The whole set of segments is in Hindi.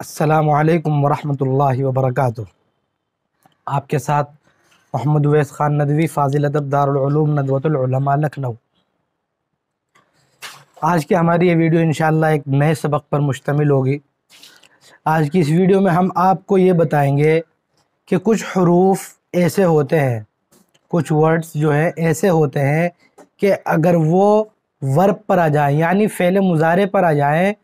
असलकम वरहमल वबरक आपके साथ मोहम्मद उवैस ख़ान नदवी फ़ाजिल अदब दारूम नदवतमा लखनऊ आज की हमारी ये वीडियो इन एक नए सबक पर मुश्तमिल होगी आज की इस वीडियो में हम आपको ये बताएंगे कि कुछ हरूफ ऐसे होते हैं कुछ वर्ड्स जो हैं ऐसे होते हैं कि अगर वो वर्ब पर आ जाए यानी फ़ैल मुजारे पर आ जाए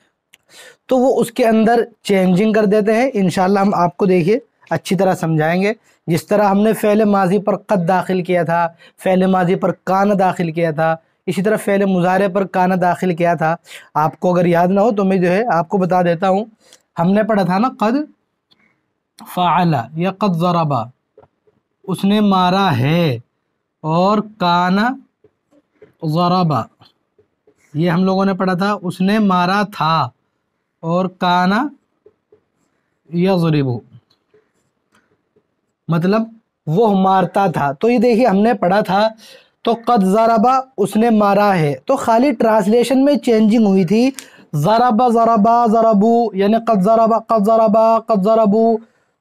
तो वो उसके अंदर चेंजिंग कर देते हैं इन हम आपको देखिए अच्छी तरह समझाएंगे जिस तरह हमने फ़ैल माजी पर कद दाखिल किया था फ़ैल माजी पर कान दाखिल किया था इसी तरह फ़ैल मुजारे पर कान दाखिल किया था आपको अगर याद ना हो तो मैं जो है आपको बता देता हूँ हमने पढ़ा था ना कद फ़ाला या कद ज़राबा उसने मारा है और कान ज़राबा ये हम लोगों ने पढ़ा था उसने मारा था और काना यजरिबू मतलब वह मारता था तो ये देखिए हमने पढ़ा था तो कद ज़राबा उसने मारा है तो खाली ट्रांसलेशन में चेंजिंग हुई थी ज़राबा ज़राबा ज़राबू यानी कद ज़राबा कद ज़राबा कद ज़राबू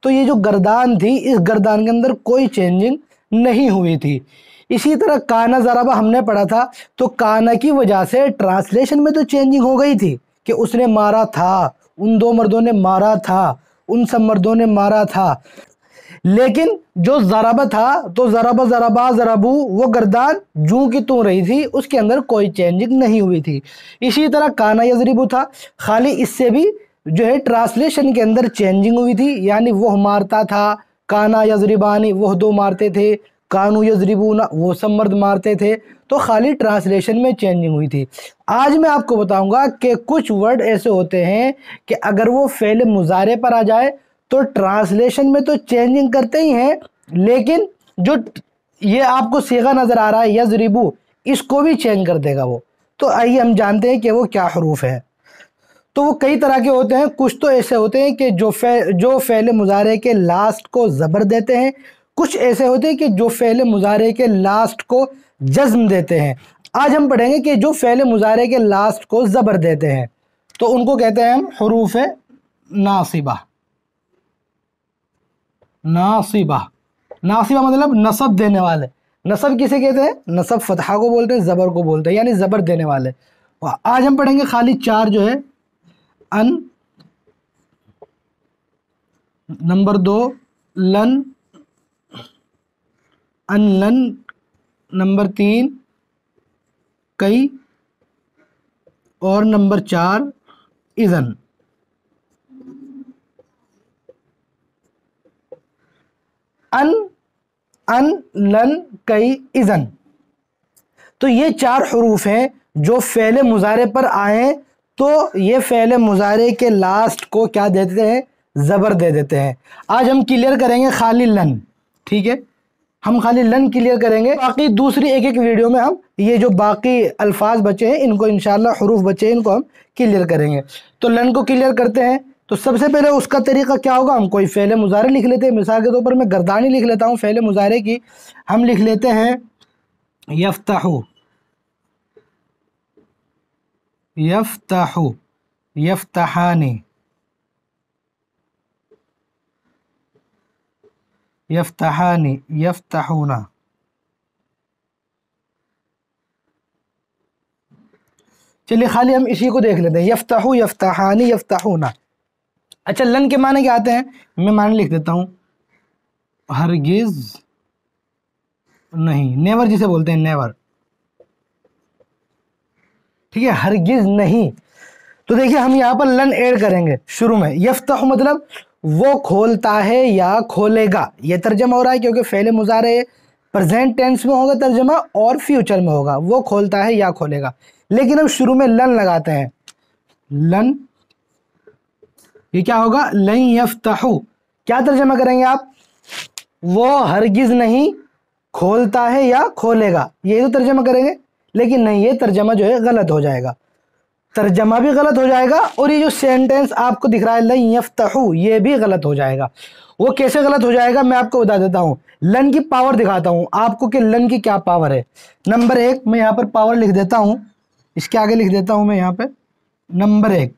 तो ये जो गर्दान थी इस गर्दान के अंदर कोई चेंजिंग नहीं हुई थी इसी तरह काना ज़राबा हमने पढ़ा था तो काना की वजह से ट्रांसलेशन में तो चेंजिंग हो गई थी कि उसने मारा था उन दो मर्दों ने मारा था उन सब मर्दों ने मारा था लेकिन जो जराबा था तो जराबा जराबा जराबू वो गर्दान जू की तू रही थी उसके अंदर कोई चेंजिंग नहीं हुई थी इसी तरह काना यजरीबू था खाली इससे भी जो है ट्रांसलेशन के अंदर चेंजिंग हुई थी यानी वह मारता था काना यजरीबानी वह दो मारते थे कानू यजरिबूना वो सब मर्द मारते थे तो खाली ट्रांसलेशन में चेंजिंग हुई थी आज मैं आपको बताऊंगा कि कुछ वर्ड ऐसे होते हैं कि अगर वो फेल मुजारे पर आ जाए तो ट्रांसलेशन में तो चेंजिंग करते ही हैं लेकिन जो ये आपको सेगा नज़र आ रहा है यजरिबू इसको भी चेंज कर देगा वो तो आइए हम जानते हैं कि वो क्या हरूफ है तो वो कई तरह के होते हैं कुछ तो ऐसे होते हैं कि जो फे जो फेल मुजारे के लास्ट को ज़बर देते हैं कुछ ऐसे होते हैं कि जो फ़ैल मुजारे के लास्ट को जज्म देते हैं आज हम पढ़ेंगे कि जो फ़ैल मुजारे के लास्ट को ज़बर देते हैं तो उनको कहते हैं हम हरूफ नासिबा नासिबा नासिबा मतलब नसब देने वाले नसब किसे कहते हैं नसब फतहा को बोलते हैं ज़बर को बोलते हैं यानी ज़बर देने वाले आज हम पढ़ेंगे खाली चार जो है अन नंबर दो लन अनलन नंबर तीन कई और नंबर चार इजन अन अन लन कई इजन तो ये चार हरूफ हैं जो फ़ैल मुजारे पर आए तो ये फ़ैल मुजारे के लास्ट को क्या देते हैं ज़बर दे देते हैं आज हम क्लियर करेंगे खाली लन ठीक है हम खाली लन क्लियर करेंगे बाकी दूसरी एक एक वीडियो में हम ये जो बाकी अल्फाज बचे हैं इनको इन हरूफ बचे हैं इनको हम क्लियर करेंगे तो लन को क्लियर करते हैं तो सबसे पहले उसका तरीका क्या होगा हम कोई फैले मुजाहरे लिख लेते हैं मिसाल के तौर पर मैं गर्दानी लिख लेता हूँ फ़ैले मुजाहरे की हम लिख लेते हैं यफ्ताहु यफ्ताहु यफ्ताहानी يفتحان يفتحون चलिए खाली हम इसी को देख लेते हैं यफ्तहू यफ्ताहानी यफ्तहूना अच्छा लन के माने क्या आते हैं मैं माने लिख देता हूँ हरगिज नहीं नेवर जिसे बोलते हैं नेवर ठीक है हरगिज नहीं तो देखिए हम यहाँ पर लन ऐड करेंगे शुरू में यफ्तह मतलब वो खोलता है या खोलेगा ये तर्जमा हो रहा है क्योंकि फेले मुजारे प्रजेंट टेंस में होगा तर्जमा और फ्यूचर में होगा वो खोलता है या खोलेगा लेकिन हम शुरू में लन लगाते हैं लन ये क्या होगा लई यफ क्या तर्जमा करेंगे आप वो हरगिज़ नहीं खोलता है या खोलेगा ये तो तर्जमा करेंगे लेकिन नहीं ये तर्जमा जो है गलत हो जाएगा तर्जमा भी गलत हो जाएगा और ये जो सेंटेंस आपको दिख रहा है लई यफ्तहू ये भी गलत हो जाएगा वो कैसे गलत हो जाएगा मैं आपको बता देता हूँ लन की पावर दिखाता हूँ आपको कि लन की क्या पावर है नंबर एक मैं यहाँ पर पावर लिख देता हूँ इसके आगे लिख देता हूँ मैं यहाँ पर नंबर एक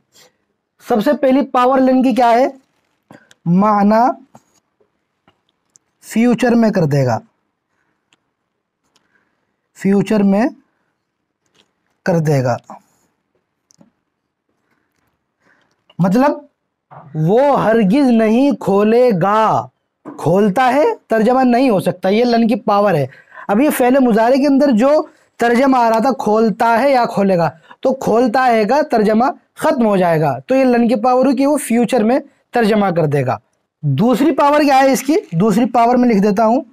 सबसे पहली पावर लन की क्या है माना फ्यूचर में कर देगा फ्यूचर में कर देगा मतलब वो हरगिज नहीं खोलेगा खोलता है तर्जमा नहीं हो सकता ये लन की पावर है अब ये फैले मुजारे के अंदर जो तर्जमा आ रहा था खोलता है या खोलेगा तो खोलता है का तर्जमा ख़त्म हो जाएगा तो ये लन की पावर हुई कि वो फ्यूचर में तर्जमा कर देगा दूसरी पावर क्या है इसकी दूसरी पावर में लिख देता हूँ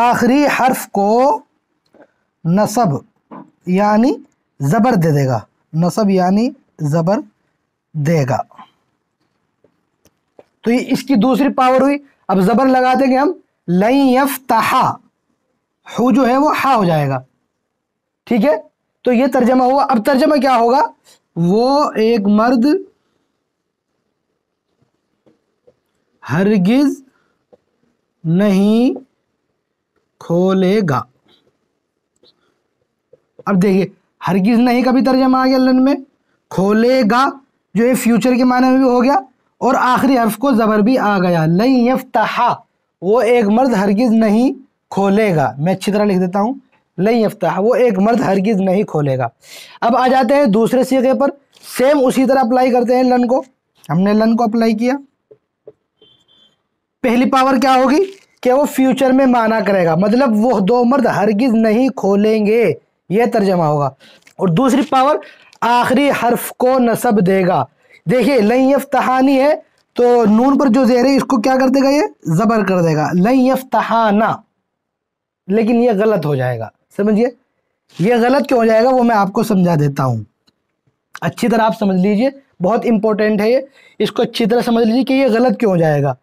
आखिरी हर्फ को नसब यानी ज़बर दे देगा नसब यानी ज़बर देगा तो ये इसकी दूसरी पावर हुई अब ज़बर लगा देंगे हम लई यफ्तहा हु जो है वो हा हो जाएगा ठीक है तो ये तर्जमा हुआ अब तर्जमा क्या होगा वो एक मर्द हरगिज नहीं खोलेगा अब देखिए हरगिज नहीं कभी तर्जमा आ गया लन में खोलेगा जो ये फ्यूचर के माने में भी हो गया और आखिरी हर्फ को ज़बर भी आ गया लई यफ्ताहा वो एक मर्द हरगिज़ नहीं खोलेगा मैं अच्छी तरह लिख देता हूँ लई यफ्तहा वो एक मर्द हरगिज़ नहीं खोलेगा अब आ जाते हैं दूसरे सीखे पर सेम उसी तरह अप्लाई करते हैं लन को हमने लन को अप्लाई किया पहली पावर क्या होगी कि वो फ्यूचर में माना करेगा मतलब वो दो मर्द हरगिज़ नहीं खोलेंगे ये तर्जमा होगा और दूसरी पावर आखिरी हर्फ को नसब देगा देखिए लई यफ्तहानी है तो नून पर जो जेर है इसको क्या कर देगा ये ज़बर कर देगा लई यफ्तहाना लेकिन ये गलत हो जाएगा समझिए ये गलत क्यों हो जाएगा वो मैं आपको समझा देता हूँ अच्छी तरह आप समझ लीजिए बहुत इंपॉर्टेंट है ये इसको अच्छी तरह समझ लीजिए कि ये गलत क्यों हो जाएगा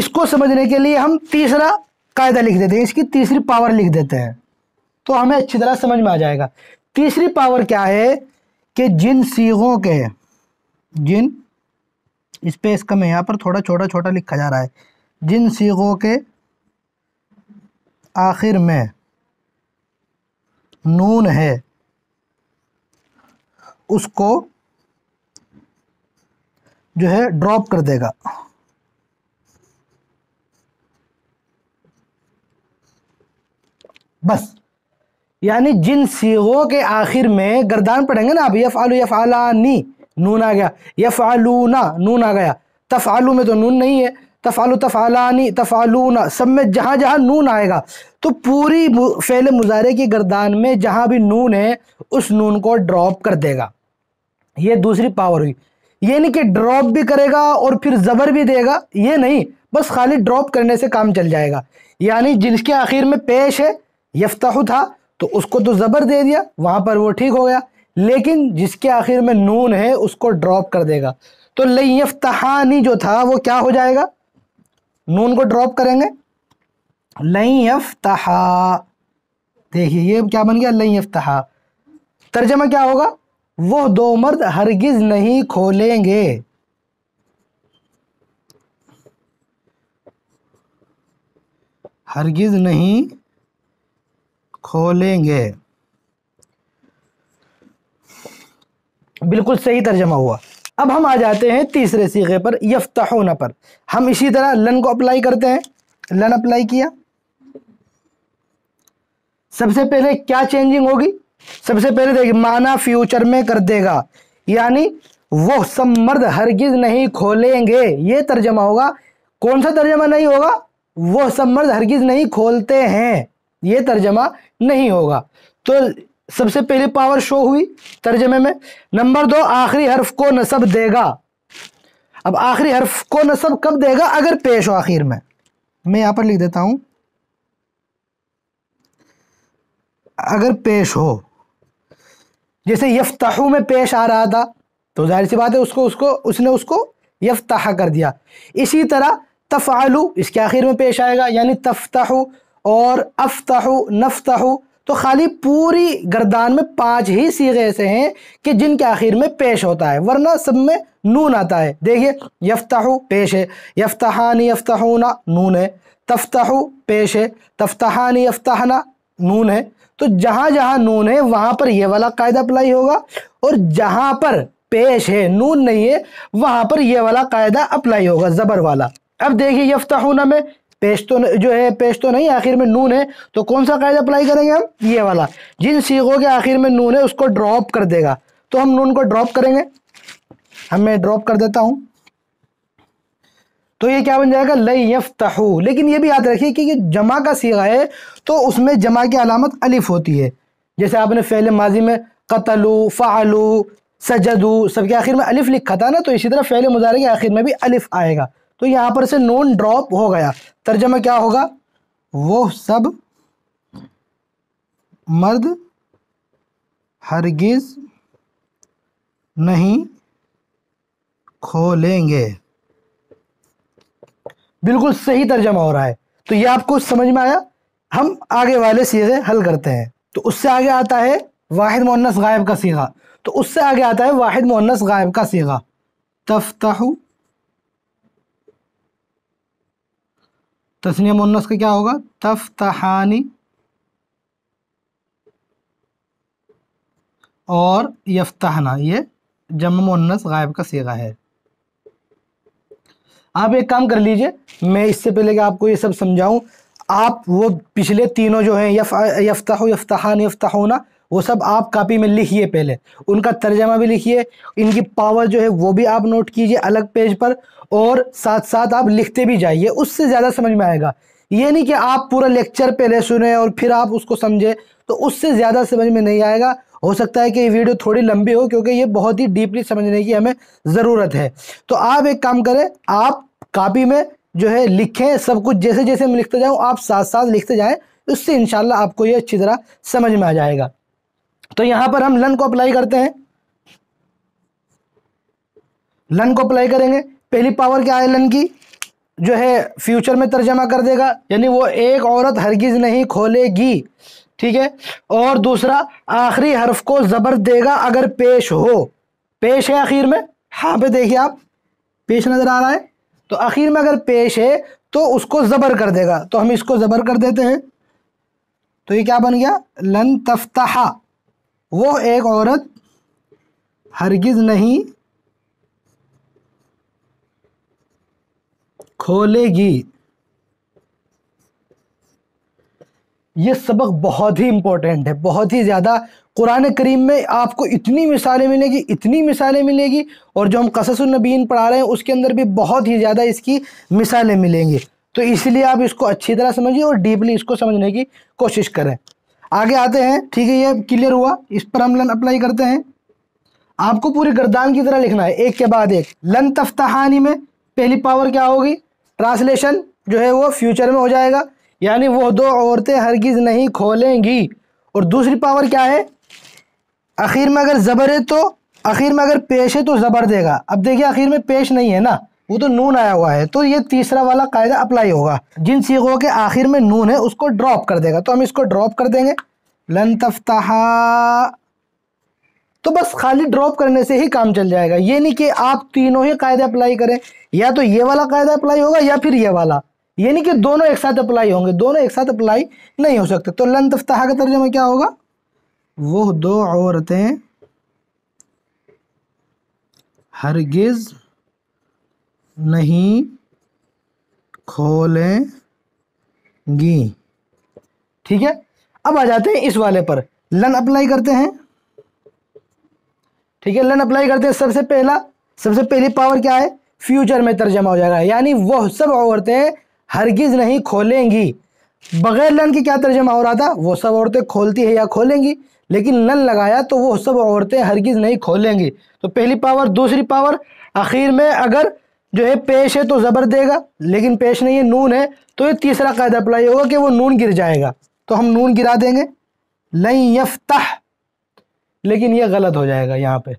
इसको समझने के लिए हम तीसरा कायदा लिख देते हैं इसकी तीसरी पावर लिख देते हैं तो हमें अच्छी तरह समझ में आ जाएगा तीसरी पावर क्या है कि जिन सीगों के जिन स्पेस कम है यहाँ पर थोड़ा छोटा छोटा लिखा जा रहा है जिन सीगों के आखिर में नून है उसको जो है ड्रॉप कर देगा बस यानी जिन सीहो के आखिर में गर्दान पढ़ेंगे ना आप यफ आलू यफ नी नून आ गया यफ आलूना नून आ गया तफ आलू में तो नून नहीं है तफ तफ तफालानी तफालूना सब में जहाँ जहाँ नून आएगा तो पूरी फेल मुजारे की गर्दान में जहाँ भी नून है उस नून को ड्रॉप कर देगा ये दूसरी पावर हुई ये नहीं कि ड्रॉप भी करेगा और फिर ज़बर भी देगा ये नहीं बस खाली ड्रॉप करने से काम चल जाएगा यानी जिसके आखिर में पेश है यफ्ताहु था तो उसको तो ज़बर दे दिया वहाँ पर वो ठीक हो गया लेकिन जिसके आखिर में नून है उसको ड्रॉप कर देगा तो लईफ्तहानी जो था वो क्या हो जाएगा नून को ड्रॉप करेंगे लयफ्तहा देखिए ये क्या बन गया लयफ्तहा तर्जमा क्या होगा वो दो मर्द हरगिज़ नहीं खोलेंगे हरगिज़ नहीं खोलेंगे बिल्कुल सही तर्जमा हुआ अब हम आ जाते हैं तीसरे सीखे पर यफ्ताहोना पर हम इसी तरह लन को अप्लाई करते हैं लन अप्लाई किया सबसे पहले क्या चेंजिंग होगी सबसे पहले देखिए माना फ्यूचर में कर देगा यानी वो सब मर्द हरगिज नहीं खोलेंगे ये तर्जमा होगा कौन सा तर्जमा नहीं होगा वो सब मर्द हरगिज नहीं खोलते हैं ये तर्जमा नहीं होगा तो सबसे पहले पावर शो हुई तर्जमे में नंबर दो आखिरी हर्फ को नसब देगा अब आखिरी हर्फ को नसब कब देगा अगर पेश हो आखिर में मैं यहां पर लिख देता हूं अगर पेश हो जैसे यफ्ताहू में पेश आ रहा था तो जाहिर सी बात है उसको उसको उसने उसको यफ्ताह कर दिया इसी तरह तफ़ालू इसके आखिर में पेश आएगा यानी तफ्ताहू और अफ्ताहु नफ्ताहु तो खाली पूरी गर्दान में पांच ही सीगे ऐसे हैं कि जिनके आखिर में पेश होता है वरना सब में नून आता है देखिए यफ्ताहु पेश है यफ्ताहानी यफ्ताहुना नून है तफ्ताहु पेश है तफ्ताहानी यफ्ताहना नून है तो जहाँ जहाँ नून है वहाँ पर यह वाला कायदा अप्लाई होगा और जहाँ पर पेश है नून नहीं है वहाँ पर यह वाला कायदा अप्लाई होगा ज़बर वाला अब देखिए यफ्ताहुना में पेश तो जो है पेश तो नहीं आखिर में नून है तो कौन सा कायदा अप्लाई करेंगे हम ये वाला जिन सीखों के आखिर में नून है उसको ड्रॉप कर देगा तो हम नून को ड्रॉप करेंगे हम मैं ड्रॉप कर देता हूँ तो ये क्या बन जाएगा लई यफ्तहू लेकिन ये भी याद रखिए कि ये जमा का सीगा है तो उसमें जमा की अलामत अलिफ होती है जैसे आपने फैल माजी में कतलू फ़ालू सजदू सबके आखिर में अलिफ लिखा था ना तो इसी तरह फैल मुजारे के आखिर में भी अलिफ आएगा तो यहाँ पर से नोन ड्रॉप हो गया तर्जमा क्या होगा वो सब मर्द हरगिज नहीं खोलेंगे बिल्कुल सही तर्जमा हो रहा है तो ये आपको समझ में आया हम आगे वाले सीधे हल करते हैं तो उससे आगे आता है वाहिद मोहनस गायब का सीगा तो उससे आगे आता है वाहिद मोहनस गायब का सीगा तफ्ताहू तस्नी मुन्नस का क्या होगा तफ्तहानी और यफ्तहना ये जम मुन्नस गायब का सेगा है आप एक काम कर लीजिए मैं इससे पहले कि आपको ये सब समझाऊं आप वो पिछले तीनों जो हैं यफ यफ्ताह यफ्ताहान यफ्ताहोना वो सब आप कापी में लिखिए पहले उनका तर्जमा भी लिखिए इनकी पावर जो है वो भी आप नोट कीजिए अलग पेज पर और साथ साथ आप लिखते भी जाइए उससे ज़्यादा समझ में आएगा ये नहीं कि आप पूरा लेक्चर पहले सुने और फिर आप उसको समझे तो उससे ज़्यादा समझ में नहीं आएगा हो सकता है कि ये वीडियो थोड़ी लंबी हो क्योंकि ये बहुत ही डीपली समझने की हमें ज़रूरत है तो आप एक काम करें आप कापी में जो है लिखें सब कुछ जैसे जैसे मैं लिखते जाऊँ आप साथ साथ लिखते जाएँ उससे इन आपको ये अच्छी तरह समझ में आ जाएगा तो यहां पर हम लन को अप्लाई करते हैं लन को अप्लाई करेंगे पहली पावर क्या है लन की जो है फ्यूचर में तर्जमा कर देगा यानी वो एक औरत हरगिज नहीं खोलेगी ठीक है और दूसरा आखिरी हर्फ को ज़बर देगा अगर पेश हो पेश है आखिर में हाँ पे देखिए आप पेश नज़र आ रहा है तो आखिर में अगर पेश है तो उसको ज़बर कर देगा तो हम इसको ज़बर कर देते हैं तो ये क्या बन गया लन तफ्ताहा वो एक औरत हरगिज़ नहीं खोलेगी ये सबक बहुत ही इम्पोर्टेंट है बहुत ही ज़्यादा कुरान करीम में आपको इतनी मिसालें मिलेगी इतनी मिसालें मिलेगी और जो हम कससनबीन पढ़ा रहे हैं उसके अंदर भी बहुत ही ज़्यादा इसकी मिसालें मिलेंगी तो इसलिए आप इसको अच्छी तरह समझिए और डीपली इसको समझने की कोशिश करें आगे आते हैं ठीक है ये क्लियर हुआ इस पर हम लन अप्लाई करते हैं आपको पूरे गर्दान की तरह लिखना है एक के बाद एक लन तफ्ताहानी में पहली पावर क्या होगी ट्रांसलेशन जो है वो फ्यूचर में हो जाएगा यानी वो दो औरतें हरगिज़ नहीं खोलेंगी और दूसरी पावर क्या है आखिर में अगर ज़बर है तो आखिर में अगर पेश है तो ज़बर देगा अब देखिए आखिर में पेश नहीं है ना वो तो नून आया हुआ है तो ये तीसरा वाला कायदा अप्लाई होगा जिन सीखों के आखिर में नून है उसको ड्रॉप कर देगा तो हम इसको ड्रॉप कर देंगे लन तफ्ता तो बस खाली ड्रॉप करने से ही काम चल जाएगा ये नहीं कि आप तीनों ही कायदे अप्लाई करें या तो ये वाला कायदा अप्लाई होगा या फिर ये वाला ये नहीं कि दोनों एक साथ अप्लाई होंगे दोनों एक साथ अप्लाई नहीं हो सकते तो लन तफ्ताहा का में क्या होगा वो दो औरतें हरगिज़ नहीं खोलेंगी ठीक है अब आ जाते हैं इस वाले पर लन अप्लाई करते हैं ठीक है लन अप्लाई करते हैं सबसे पहला सबसे पहली पावर क्या है फ्यूचर में तर्जमा हो जाएगा यानी वह सब औरतें हरगिज नहीं खोलेंगी बगैर लन के क्या तर्जमा हो रहा था वो सब औरतें खोलती है या खोलेंगी लेकिन लन लगाया तो वो सब औरतें हरगिज नहीं खोलेंगी तो पहली पावर दूसरी पावर आखिर में अगर जो है पेश है तो ज़बर देगा लेकिन पेश नहीं है नून है तो ये तीसरा कायदा अप्लाई होगा कि वो नून गिर जाएगा तो हम नून गिरा देंगे लई यफ्तह लेकिन ये गलत हो जाएगा यहाँ पे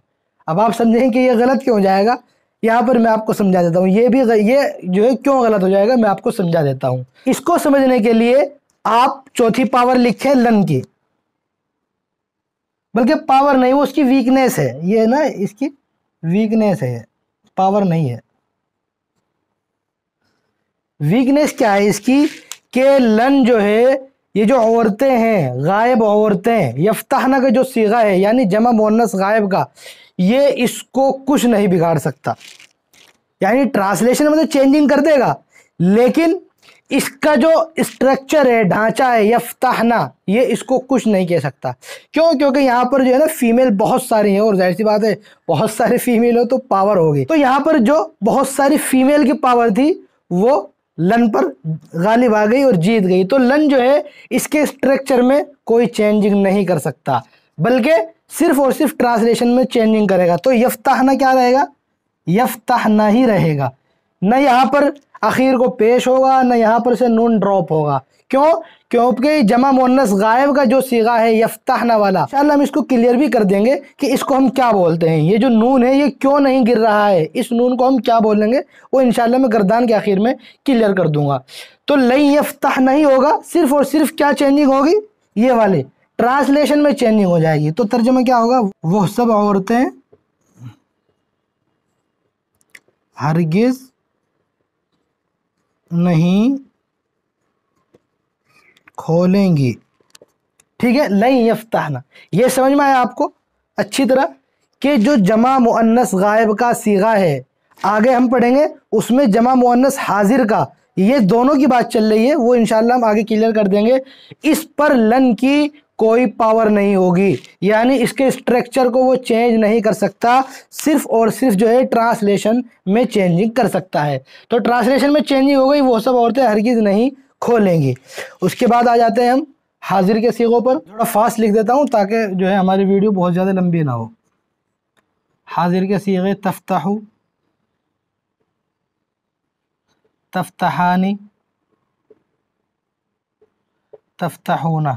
अब आप समझें कि ये गलत क्यों हो जाएगा यहाँ पर मैं आपको समझा देता हूँ ये भी ये जो है क्यों गलत हो जाएगा मैं आपको समझा देता हूँ इसको समझने के लिए आप चौथी पावर लिखे लन की बल्कि पावर नहीं वो उसकी वीकनेस है ये ना इसकी वीकनेस है पावर नहीं है वीकनेस क्या है इसकी के लन जो है ये जो औरतें हैं गायब औरतें यफ्ताहना का जो सीगा है यानी जमा मोनस गायब का ये इसको कुछ नहीं बिगाड़ सकता यानी ट्रांसलेशन में तो चेंजिंग कर देगा लेकिन इसका जो स्ट्रक्चर है ढांचा है यफ्ताहना ये इसको कुछ नहीं कह सकता क्यों क्योंकि यहाँ पर जो है ना फीमेल बहुत सारी हैं और जाहिर सी बात है बहुत सारे फीमेल हो तो पावर होगी तो यहाँ पर जो बहुत सारी फीमेल की पावर थी वो लन पर गालिब आ गई और जीत गई तो लन जो है इसके स्ट्रक्चर में कोई चेंजिंग नहीं कर सकता बल्कि सिर्फ और सिर्फ ट्रांसलेशन में चेंजिंग करेगा तो यफ्ताहना क्या रहेगा यफ्ताहना ही रहेगा न यहाँ पर आखिर को पेश होगा न यहाँ पर से नून ड्रॉप होगा क्यों क्योंकि जमा मोनस गायब का जो सीगा है यफ्ताहना वाला चल हम इसको क्लियर भी कर देंगे कि इसको हम क्या बोलते हैं ये जो नून है ये क्यों नहीं गिर रहा है इस नून को हम क्या बोलेंगे वो इंशाल्लाह मैं गर्दान के आखिर में क्लियर कर दूंगा तो लई यफ्ताह नहीं होगा सिर्फ और सिर्फ क्या चेंजिंग होगी ये वाले ट्रांसलेशन में चेंजिंग हो जाएगी तो तर्जमा क्या होगा वह सब औरतें हरगिज़ नहीं खोलेंगी ठीक है लई यफ्ताना ये समझ में आया आपको अच्छी तरह कि जो जमा मुअन्नस गायब का सीगा है आगे हम पढ़ेंगे उसमें जमा मुअन्नस हाजिर का ये दोनों की बात चल रही है वो इनशाला हम आगे क्लियर कर देंगे इस पर लन की कोई पावर नहीं होगी यानी इसके स्ट्रक्चर को वो चेंज नहीं कर सकता सिर्फ और सिर्फ जो है ट्रांसलेशन में चेंजिंग कर सकता है तो ट्रांसलेशन में चेंजिंग हो गई वो सब औरतें हरगिज़ नहीं खोलेंगी उसके बाद आ जाते हैं हम हाजिर के सीगों पर थोड़ा फास्ट लिख देता हूँ ताकि जो है हमारी वीडियो बहुत ज़्यादा लंबी ना हो हाजिर के सीगे तफ्ताह तफ्तहानी तफ्तहूना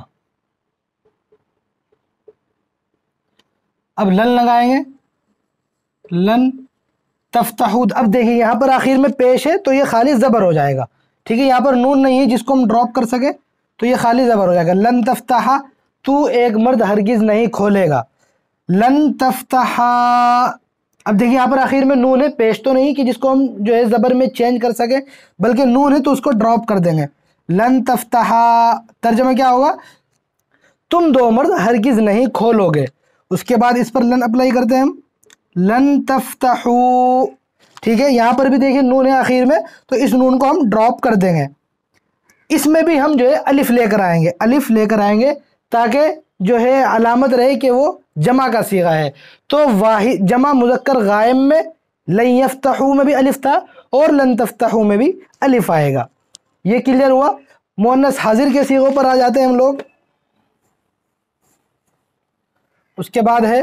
अब लन लगाएंगे लन तफ्तहूद अब देखिए यहाँ पर आखिर में पेश है तो ये खाली ज़बर हो जाएगा ठीक है यहाँ पर नून नहीं है जिसको हम ड्रॉप कर सके तो ये खाली ज़बर हो जाएगा लन तफ्ताहा तू एक मर्द हरगिज़ नहीं खोलेगा लन तफ्ताहा अब देखिए यहाँ पर आखिर में नून है पेश तो नहीं कि जिसको हम जो है ज़बर में चेंज कर सके बल्कि नून है तो उसको ड्रॉप कर देंगे लन तफ्ताहा तर्जमा क्या होगा तुम दो मर्द हरगिज़ नहीं खोलोगे उसके बाद इस पर लन अप्लाई करते हैं हम लन तफ्ता ठीक है यहाँ पर भी देखिए नून है आखिर में तो इस नून को हम ड्रॉप कर देंगे इसमें भी हम जो है अलिफ लेकर आएंगे अलिफ लेकर आएंगे ताकि जो है अलामत रहे कि वो जमा का सीगा है तो वाहि जमा मुजक्कर गायब में लई यफ्तहू में भी अलिफ था और लन तफ्तहू में भी अलिफ आएगा ये क्लियर हुआ मोनस हाजिर के सीगों पर आ जाते हैं हम लोग उसके बाद है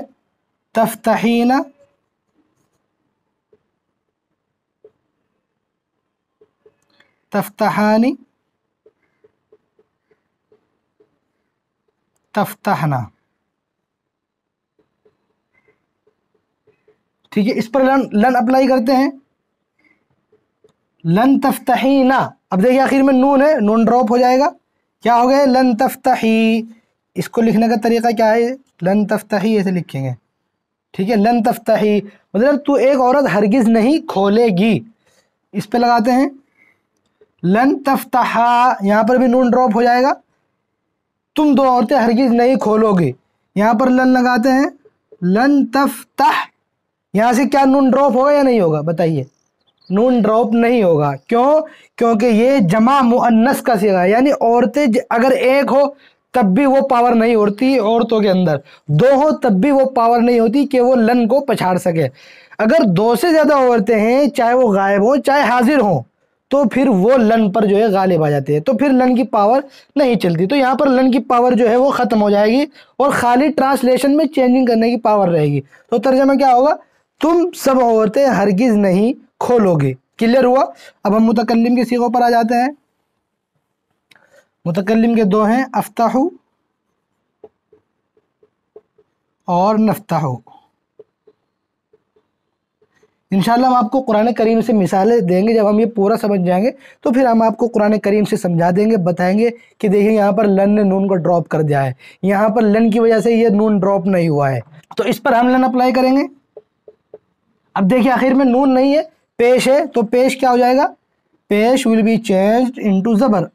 तफ्तहीना तफ्तहानी तफ्तहना ठीक है इस पर लन लन अप्लाई करते हैं लन तफ्तहीना अब देखिए आखिर में नून है नून ड्रॉप हो जाएगा क्या हो गया लन तफ्तही इसको लिखने का तरीका क्या है लन तफ्तही ऐसे लिखेंगे ठीक है लन तफ्तही मतलब तू एक औरत हरगिज़ नहीं खोलेगी इस पर लगाते हैं लन तफ्तहा यहाँ पर भी नून ड्रॉप हो जाएगा तुम दो औरतें हरगिज़ नहीं खोलोगे यहाँ पर लन लगाते हैं लन तफ्तह यहाँ से क्या नून ड्रॉप होगा या नहीं होगा बताइए नून ड्रॉप नहीं होगा क्यों क्योंकि ये जमा मुअन्नस का सिगा यानी औरतें अगर एक हो तब भी वो पावर नहीं होती औरतों के अंदर दो हो तब भी वो पावर नहीं होती कि वो लन को पछाड़ सके अगर दो से ज़्यादा औरतें हैं चाहे वो गायब हो चाहे हाजिर हों तो फिर वो लन पर जो है गालिब आ जाती है तो फिर लन की पावर नहीं चलती तो यहाँ पर लन की पावर जो है वो ख़त्म हो जाएगी और खाली ट्रांसलेशन में चेंजिंग करने की पावर रहेगी तो तर्जमा क्या होगा तुम सब औरतें हरगिज़ नहीं खोलोगे क्लियर हुआ अब हम मुतकलम के सीखों पर आ जाते हैं मुतकलम के दो हैं अफ्ताहू और नफ्ताहू इन हम आपको कुरान करीम से मिसालें देंगे जब हम ये पूरा समझ जाएंगे तो फिर हम आपको कुरान करीम से समझा देंगे बताएंगे कि देखिए यहाँ पर लन ने नून को ड्रॉप कर दिया है यहाँ पर लन की वजह से ये नून ड्रॉप नहीं हुआ है तो इस पर हम लन अप्लाई करेंगे अब देखिए आखिर में नून नहीं है पेश है तो पेश क्या हो जाएगा पेश विल बी चेंज इन ज़बर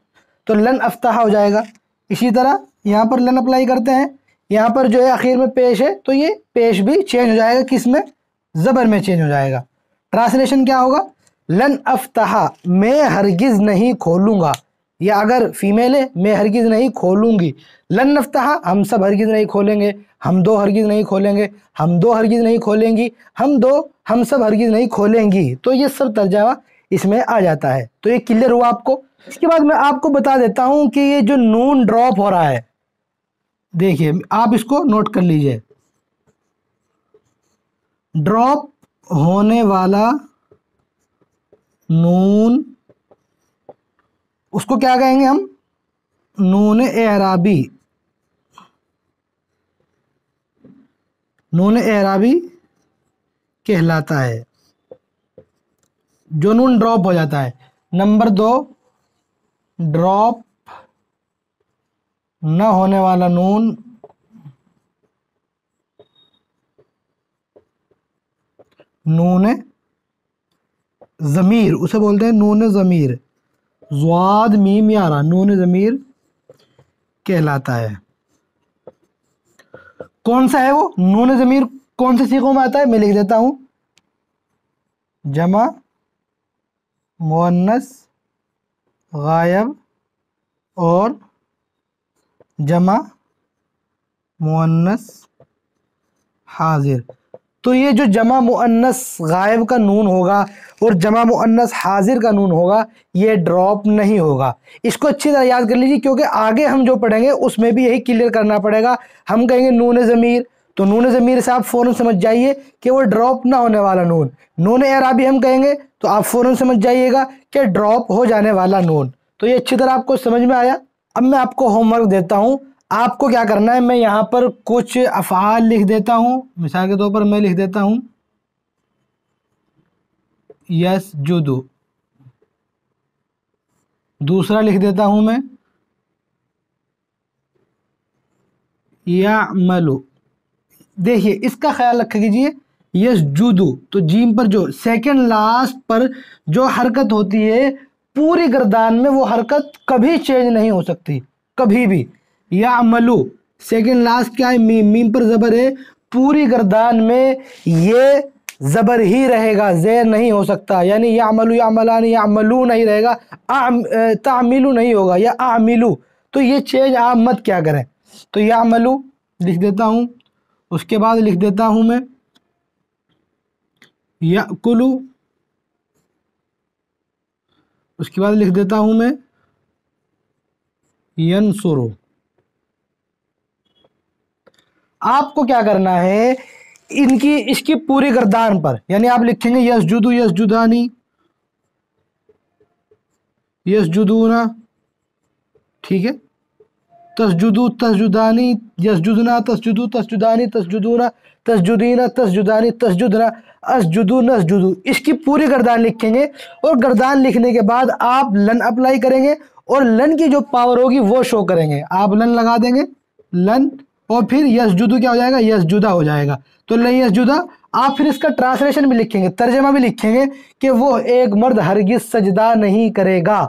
तो लन अफ्ता हो जाएगा इसी तरह यहाँ पर लन अप्लाई करते हैं यहाँ पर जो है आखिर में पेश है तो ये पेश भी चेंज हो जाएगा किस में ज़बर में चेंज हो जाएगा ट्रांसलेशन क्या होगा लन अफ्तहा मैं हरगिज़ नहीं खोलूँगा या अगर फीमेल है मैं हरगिज़ नहीं खोलूँगी लन अफ्तहा हम सब हरगिज़ नहीं खोलेंगे हम दो हरगिज़ नहीं खोलेंगे हम दो हरगिज़ नहीं खोलेंगी हम दो हम सब हरगिज़ नहीं खोलेंगी तो ये सब तर्जामा इसमें आ जाता है तो ये क्लियर हुआ आपको इसके बाद मैं आपको बता देता हूँ कि ये जो नून ड्रॉप हो रहा है देखिए आप इसको नोट कर लीजिए ड्रॉप होने वाला नून उसको क्या कहेंगे हम नून एराबी नून एराबी कहलाता है जो नून ड्रॉप हो जाता है नंबर दो ड्रॉप न होने वाला नून नून ज़मीर उसे बोलते हैं नून ज़मीर जवाद मीम यारा नून ज़मीर कहलाता है कौन सा है वो नून ज़मीर कौन से सीखों में आता है मैं लिख देता हूँ जमा मुनस गायब और जमा मुनस हाजिर तो ये जो जमा मुअन्नस गायब का नून होगा और जमा मुअन्नस हाजिर का नून होगा ये ड्रॉप नहीं होगा इसको अच्छी तरह याद कर लीजिए क्योंकि आगे हम जो पढ़ेंगे उसमें भी यही क्लियर करना पड़ेगा हम कहेंगे नून ज़मीर तो नून ज़मीर से आप फ़ौरन समझ जाइए कि वो ड्रॉप ना होने वाला नून नून एराबी हम कहेंगे तो आप फ़ौरन समझ जाइएगा कि ड्रॉप हो जाने वाला नून तो ये अच्छी तरह आपको समझ में आया अब मैं आपको होमवर्क देता हूँ आपको क्या करना है मैं यहाँ पर कुछ अफ़ाल लिख देता हूँ मिसाल के तौर पर मैं लिख देता हूँ यस जुदू दूसरा लिख देता हूँ मैं या मलू देखिए इसका ख्याल रख कीजिए यस जुदू तो जीम पर जो सेकेंड लास्ट पर जो हरकत होती है पूरी गर्दान में वो हरकत कभी चेंज नहीं हो सकती कभी भी या अमलू सेकेंड लास्ट क्या है मीम मीम पर ज़बर है पूरी गर्दान में ये ज़बर ही रहेगा जेर नहीं हो सकता यानी या अमलू या अमलान या अमलू नहीं रहेगा तामिलू नहीं होगा या आमिलू तो ये चेंज आप मत क्या करें तो या अमलू लिख देता हूँ उसके बाद लिख देता हूँ मैं या कुलू उसके बाद लिख देता हूँ मैं यनसुरो आपको क्या करना है इनकी इसकी पूरी गर्दान पर यानी आप लिखेंगे यस जुदू यस जुदानी यस जुदूना ठीक है तस्जुदू तस्जुदानी यसजुदना तस्जुदू तस्जुदानी तस्जुदूना तस्जुदीना तस्जुदानी तस्जुदना असजुदू नसजुदू इसकी पूरी गर्दान लिखेंगे और गर्दान लिखने के बाद आप लन अप्लाई करेंगे और लन की जो पावर होगी वो शो करेंगे आप लन लगा देंगे लन और फिर यश जुदू क्या हो जाएगा यश जुदा हो जाएगा तो नहीं यश जुदा आप फिर इसका ट्रांसलेशन भी लिखेंगे तर्जमा भी लिखेंगे कि वो एक मर्द हरगिज सजदा नहीं करेगा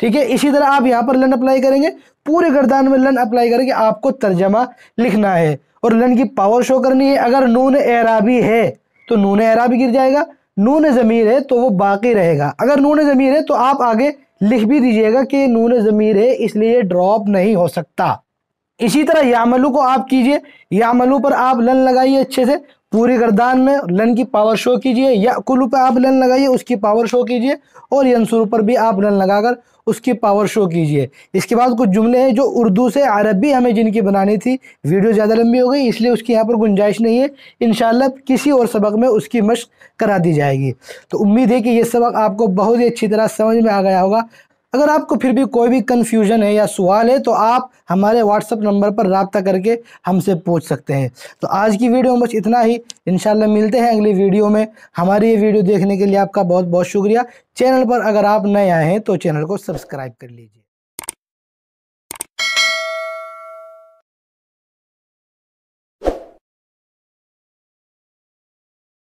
ठीक है इसी तरह आप यहाँ पर लन अप्लाई करेंगे पूरे गर्दान में लन अप्लाई करके आपको तर्जमा लिखना है और लन की पावर शो करनी है अगर नून एराबी है तो नून एराबी गिर जाएगा नून ज़मीर है तो वो बाकी रहेगा अगर नून ज़मीर है तो आप आगे लिख भी दीजिएगा कि नून ज़मीर है इसलिए ड्रॉप नहीं हो सकता इसी तरह यामलू को आप कीजिए यामलू पर आप लन लगाइए अच्छे से पूरी गर्दान में लन की पावर शो कीजिए या कुलू पर आप लन लगाइए उसकी पावर शो कीजिए और यंसुर पर भी आप लन लगाकर उसकी पावर शो कीजिए इसके बाद कुछ जुमले हैं जो उर्दू से अरबी हमें जिनकी बनानी थी वीडियो ज़्यादा लंबी हो गई इसलिए उसकी यहाँ पर गुंजाइश नहीं है इन किसी और सबक में उसकी मश्क करा दी जाएगी तो उम्मीद है कि यह सबक आपको बहुत ही अच्छी तरह समझ में आ गया होगा अगर आपको फिर भी कोई भी कन्फ्यूजन है या सवाल है तो आप हमारे व्हाट्सअप नंबर पर रबता करके हमसे पूछ सकते हैं तो आज की वीडियो में बस इतना ही इन मिलते हैं अगली वीडियो में हमारी ये वीडियो देखने के लिए आपका बहुत बहुत शुक्रिया चैनल पर अगर आप नए आए हैं तो चैनल को सब्सक्राइब कर लीजिए